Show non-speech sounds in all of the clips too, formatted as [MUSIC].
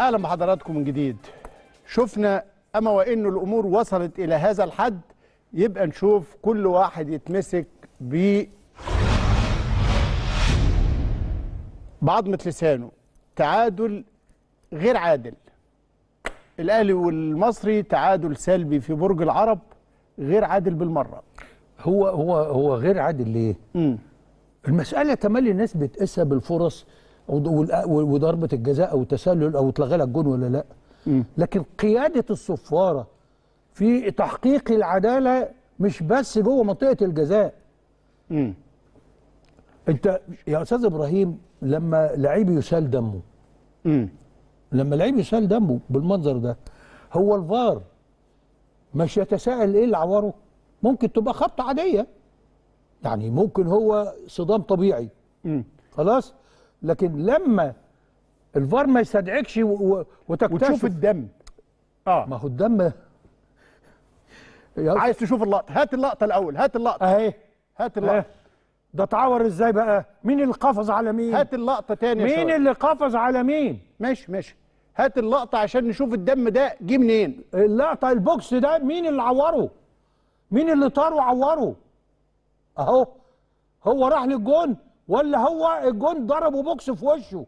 اهلا بحضراتكم من جديد شفنا اما وانه الامور وصلت الى هذا الحد يبقى نشوف كل واحد يتمسك ب بعضمة لسانه تعادل غير عادل الاهلي والمصري تعادل سلبي في برج العرب غير عادل بالمره هو هو هو غير عادل ليه؟ مم. المساله تملي الناس بتقيسها بالفرص وضربه الجزاء او التسلل او اتلغى لك جون ولا لا لكن قياده الصفاره في تحقيق العداله مش بس جوه منطقه الجزاء مم. انت يا استاذ ابراهيم لما لعيب يسال دمه مم. لما لعيب يسال دمه بالمنظر ده هو الفار مش يتساءل ايه اللي عوره ممكن تبقى خبطه عاديه يعني ممكن هو صدام طبيعي مم. خلاص لكن لما الفار ما يستدعكش وتكتشف وتشوف الدم اه ما هو الدم عايز تشوف اللقطه هات اللقطه الاول هات اللقطه اهي هات اللقطه أهي. ده اتعور ازاي بقى مين اللي قفز على مين هات اللقطه تاني مين اللي قفز على مين ماشي ماشي هات اللقطه عشان نشوف الدم ده جه منين اللقطه البوكس ده مين اللي عوره مين اللي طار وعوره اهو هو راح للجون ولا هو الجون ضربه بوكس في وشه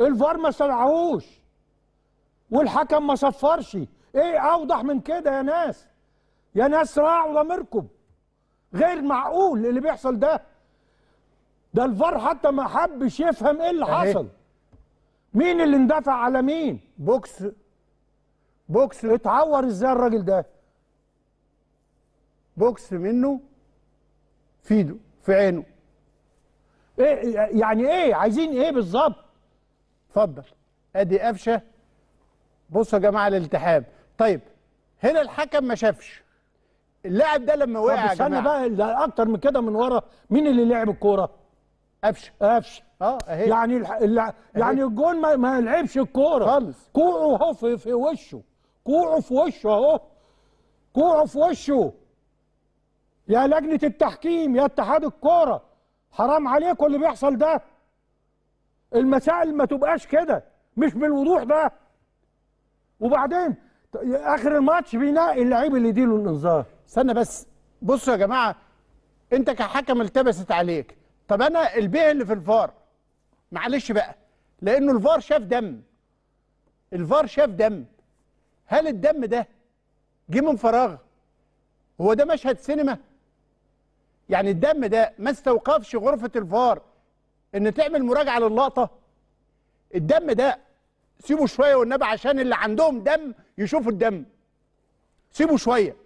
الفار ما سرعهوش والحكم ما صفرش ايه اوضح من كده يا ناس يا ناس راعوا ضميركم غير معقول اللي بيحصل ده ده الفار حتى ما حبش يفهم ايه اللي حصل مين اللي اندفع على مين بوكس بوكس اتعور ازاي الراجل ده بوكس منه في ايده في عينه ايه يعني ايه عايزين ايه بالظبط اتفضل ادي قفشه بصوا يا جماعه الالتحام طيب هنا الحكم ما شافش اللاعب ده لما وقع يا جماعه بقى اللي اكتر من كده من ورا مين اللي لعب الكوره قفشه قفشه اه اهي يعني الح... أهي. يعني الجون ما, ما لعبش الكوره خالص كوعه اهو في... في وشه كوعه في وشه اهو كوعه في وشه يا لجنه التحكيم يا اتحاد الكوره حرام عليكم اللي بيحصل ده المسائل ما تبقاش كده مش بالوضوح ده وبعدين اخر الماتش بينقي اللعيب اللي يديله الانذار استنى بس بصوا يا جماعه انت كحكم التبست عليك طب انا البيع اللي في الفار معلش بقى لانه الفار شاف دم الفار شاف دم هل الدم ده جه من فراغ هو ده مشهد سينما يعني الدم ده ما استوقفش غرفة الفار ان تعمل مراجعة للقطة الدم ده سيبوا شوية والنبي عشان اللي عندهم دم يشوفوا الدم سيبوا شوية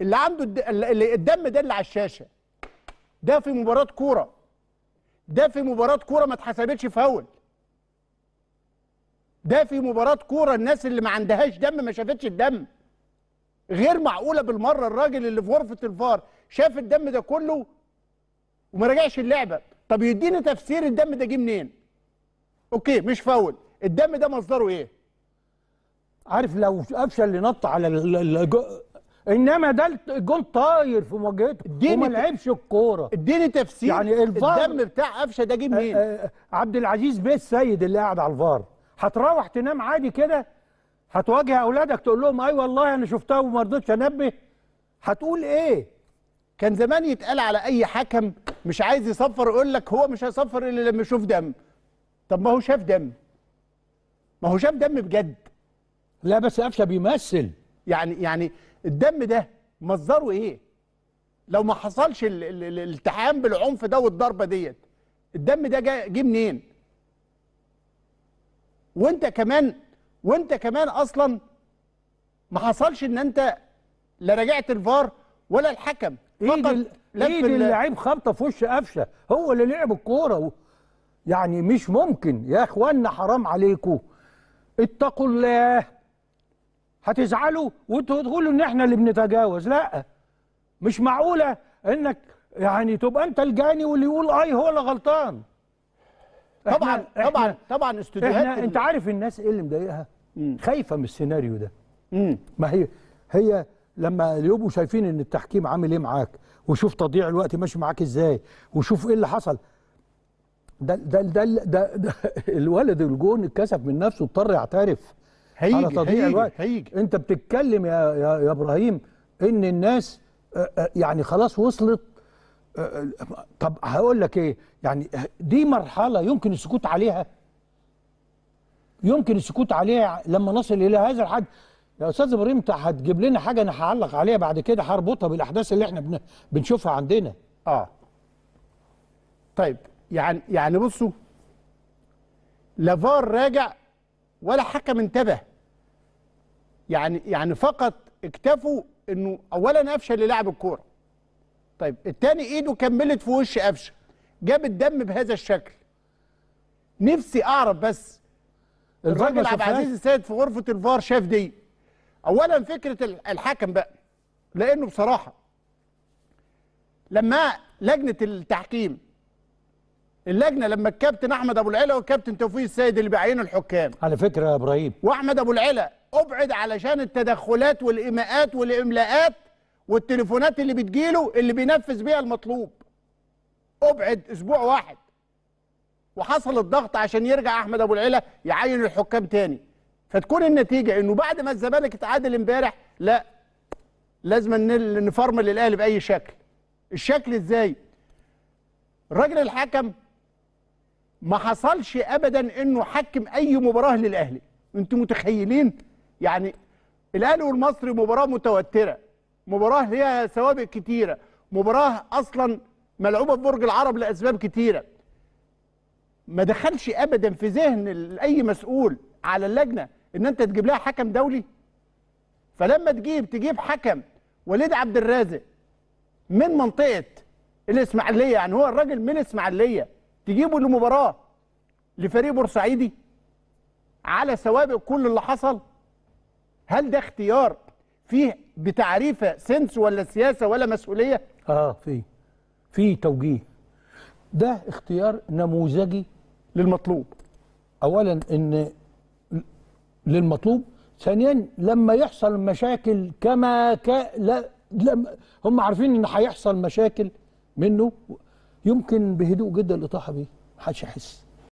اللي عنده الد... اللي الدم ده اللي على الشاشة ده في مباراة كورة ده في مباراة كورة ما اتحسبتش فاول ده في مباراة كورة الناس اللي ما عندهاش دم ما شافتش الدم غير معقولة بالمرة الراجل اللي في غرفة الفار شاف الدم ده كله وما راجعش اللعبه طب يديني تفسير الدم ده جه منين اوكي مش فاول الدم ده مصدره ايه عارف لو قفشه اللي نط على ال انما ده الجون طاير في مواجهته وما لعبش الكوره اديني تفسير يعني الفار الدم بتاع قفشه ده جه آه، منين آه، عبد العزيز بيه السيد اللي قاعد على الفار هتروح تنام عادي كده هتواجه اولادك تقول لهم اي أيوة والله انا شفتها وما رضيتش انبه هتقول ايه كان زمان يتقال على اي حكم مش عايز يصفر يقول لك هو مش هيصفر الا لما يشوف دم طب ما هو شاف دم ما هو شاف دم بجد لا بس قفشه بيمثل يعني يعني الدم ده مصدره ايه لو ما حصلش الالتحام بالعنف ده والضربه ديت الدم ده جه منين وانت كمان وانت كمان اصلا ما حصلش ان انت لا راجعت الفار ولا الحكم ايد ايد اللعيب خبطه في وش قفشه هو اللي لعب الكوره يعني مش ممكن يا اخوانا حرام عليكم اتقوا الله هتزعلوا وانتوا تقولوا ان احنا اللي بنتجاوز لا مش معقوله انك يعني تبقى انت الجاني واللي يقول اي هو اللي غلطان طبعا إحنا طبعا إحنا طبعا استوديوهات انت عارف الناس ايه اللي مضايقها خايفه من السيناريو ده مم. ما هي هي لما يبقوا شايفين ان التحكيم عامل ايه معاك وشوف تضييع الوقت ماشي معاك ازاي وشوف ايه اللي حصل ده ده ده, ده, ده [LAUGHS] الولد الجون اتكسف من نفسه اضطر يعترف هيجي على تضيع هيجي الوقت هيجي انت بتتكلم يا يا, يا ابراهيم ان الناس يعني خلاص وصلت طب هقول لك ايه يعني دي مرحله يمكن السكوت عليها يمكن السكوت عليها لما نصل الى هذا الحد يا استاذ ابراهيم انت هتجيب لنا حاجه انا هعلق عليها بعد كده هربطها بالاحداث اللي احنا بن... بنشوفها عندنا اه طيب يعني يعني بصوا لافار راجع ولا حكم انتبه يعني يعني فقط اكتفوا انه اولا قفشه اللي لعب الكوره طيب التاني ايده كملت في وش قفشه جاب الدم بهذا الشكل نفسي اعرف بس الراجل عبد العزيز السيد في غرفه الفار شاف دي اولا فكره الحكم بقى لانه بصراحه لما لجنه التحكيم اللجنه لما الكابتن احمد ابو العلا والكابتن توفيق السيد اللي بيعينوا الحكام على فكره يا ابراهيم واحمد ابو العلا ابعد علشان التدخلات والايماءات والاملاءات والتليفونات اللي بتجيله اللي بينفذ بيها المطلوب ابعد اسبوع واحد وحصل الضغط عشان يرجع احمد ابو العلا يعين الحكام تاني فتكون النتيجه انه بعد ما الزمالك اتعادل امبارح لا لازم نفرمل الاهلي باي شكل الشكل ازاي الراجل الحكم ما حصلش ابدا انه حكم اي مباراه للاهلي انتم متخيلين يعني الاهلي والمصري مباراه متوتره مباراه ليها سوابق كتيره مباراه اصلا ملعوبه في برج العرب لاسباب كتيره ما دخلش ابدا في ذهن اي مسؤول على اللجنه ان انت تجيب لها حكم دولي فلما تجيب تجيب حكم وليد عبد الرازق من منطقه الاسماعيليه يعني هو الراجل من الاسماعيليه تجيبه لمباراه لفريق بورسعيدي على سوابق كل اللي حصل هل ده اختيار فيه بتعريفه سنس ولا سياسه ولا مسؤوليه اه في في توجيه ده اختيار نموذجي للمطلوب اولا ان للمطلوب ثانيا لما يحصل مشاكل كما ك... لا... لما هم عارفين ان هيحصل مشاكل منه يمكن بهدوء جدا الاطاحه بيه محدش يحس